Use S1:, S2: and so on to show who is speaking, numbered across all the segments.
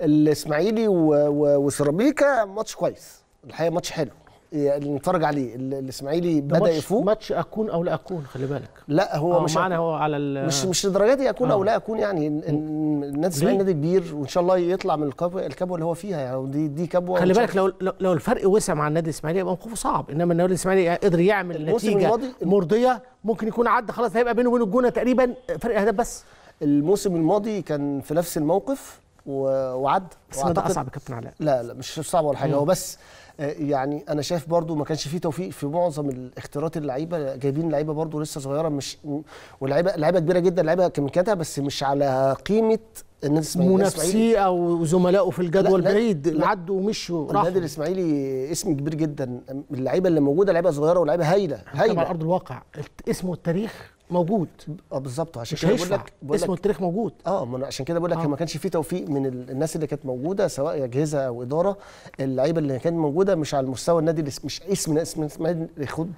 S1: الاسماعيلي وسيراميكا ماتش كويس الحقيقه ماتش حلو يعني نتفرج عليه الاسماعيلي بدا يفوق ماتش اكون او لا اكون خلي بالك لا هو مش معنى هو على مش مش لدرجه دي اكون أوه. او آه. لا اكون يعني النادي الاسماعيلي نادي كبير وان شاء الله يطلع من الكبوه اللي هو فيها يعني دي دي كبوه خلي بالك لو
S2: لو الفرق وسع مع النادي الاسماعيلي يبقى موقفه صعب انما النادي الاسماعيلي قدر يعمل نتيجه مرضيه ممكن يكون عدى خلاص هيبقى بينه
S1: وبين الجونه تقريبا فرق اهداف بس الموسم الماضي كان في نفس الموقف وعدى بس ده اصعب كابتن علاء لا لا مش صعب ولا حاجه هو بس آه، يعني انا شايف برضو ما كانش فيه توفيق في معظم الاختيارات اللعيبه جايبين لعيبه برضو لسه صغيره مش ولاعيبه لعيبه كبيره جدا لعيبه كميكاتها بس مش على قيمه النادي الاسماعيلي منافسيه او زملائه في الجدول بعيد عدوا ومشوا راحوا النادي الاسماعيلي اسم كبير جدا اللعيبه اللي موجوده لعيبه صغيره ولعيبه هايله هايله على ارض الواقع اسمه التاريخ موجود اه بالظبط عشان كده بقول لك اسم التاريخ موجود اه ما انا عشان كده بقول لك آه. ما كانش في توفيق من الناس اللي كانت موجوده سواء اجهزه او اداره اللعيبه اللي كانت موجوده مش على المستوى النادي مش اسم اسم الاسماعيلي خد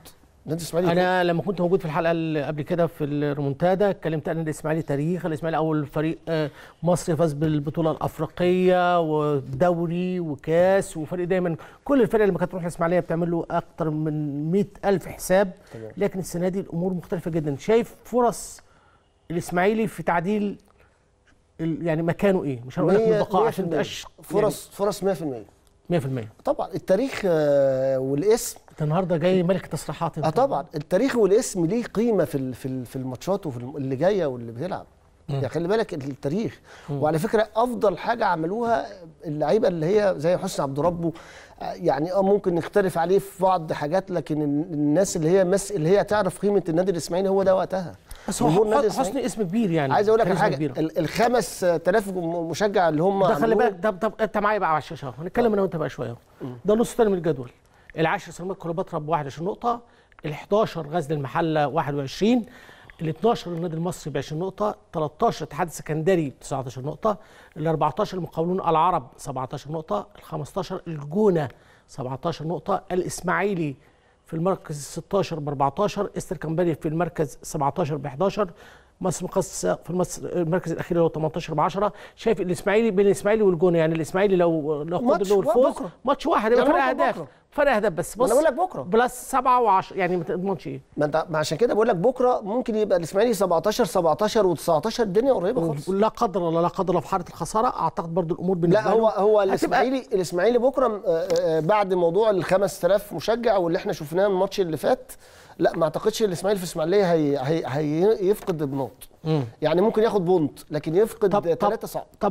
S1: نادي الاسماعيلي انا
S2: لما كنت موجود في الحلقه اللي قبل كده في الريمونتادا اتكلمت عن الاسماعيلي تاريخ الاسماعيلي اول فريق آه، مصري فاز بالبطوله الافريقيه ودوري وكاس وفريق دايما كل الفرق اللي كانت تروح الاسماعيليه بتعمل له اكتر من 100000 حساب لكن السنه دي الامور مختلفه جدا شايف فرص الاسماعيلي في تعديل يعني مكانه ايه مش هقول لك البقاء عشان تبقاش فرص
S1: يعني فرص 100% 100% طبعا التاريخ آه، والاسم انت النهارده جاي ملك التصريحات اه طبعا التاريخ والاسم ليه قيمه في في في الماتشات وفي اللي جايه واللي بيلعب يعني خلي بالك التاريخ مم. وعلى فكره افضل حاجه عملوها اللعيبه اللي هي زي حسن عبد ربه آه، يعني اه ممكن نختلف عليه في بعض حاجات لكن الناس اللي هي مس اللي هي تعرف قيمه النادي الاسماعيلي هو ده وقتها بس هو حسني
S2: اسم كبير يعني عايز اقول لك حاجه كبيرة.
S1: الخمس تلاف مشجع اللي هم ده خلي بالك
S2: ده طب انت معايا بقى على الشاشه هنتكلم انا وانت بقى شويه ده نص تاني من الجدول العاشر سيراميك كليوباترا ب 21 نقطه ال 11 غزل المحله 21 ال 12 النادي المصري ب 20 نقطة، 13 اتحاد السكندري ب 19 نقطة، ال 14 المقاولون العرب 17 نقطة، ال 15 الجونة 17 نقطة، الإسماعيلي في المركز 16 ب 14 استر كمباني في المركز 17 ب 11 مصر مقص في المركز الاخير اللي هو 18 ب 10 شايف الاسماعيلي بين الاسماعيلي والجونه يعني الاسماعيلي لو لو خد الفوز ماتش واحد يبقى يعني فرق اهداف فرق اهداف بس بص انا بقول لك بكره
S1: بلس 7 و10 يعني ما تضمنش ايه ما انت ما عشان كده بقول لك بكره ممكن يبقى الاسماعيلي 17 17 و19 الدنيا قريبه خالص لا قدر الله لا قدر الله في حاله الخساره اعتقد برضو الامور بالنسبه لا هو هو الاسماعيلي الاسماعيلي بكره آه، آه، آه، بعد موضوع ال 5000 مشجع واللي احنا شفناه الماتش اللي فات لا ما اعتقدش الاسماعيلي في الاسماعيليه هي هي هيفقد النقط يعني ممكن ياخد بونت لكن يفقد ثلاثه صعب طب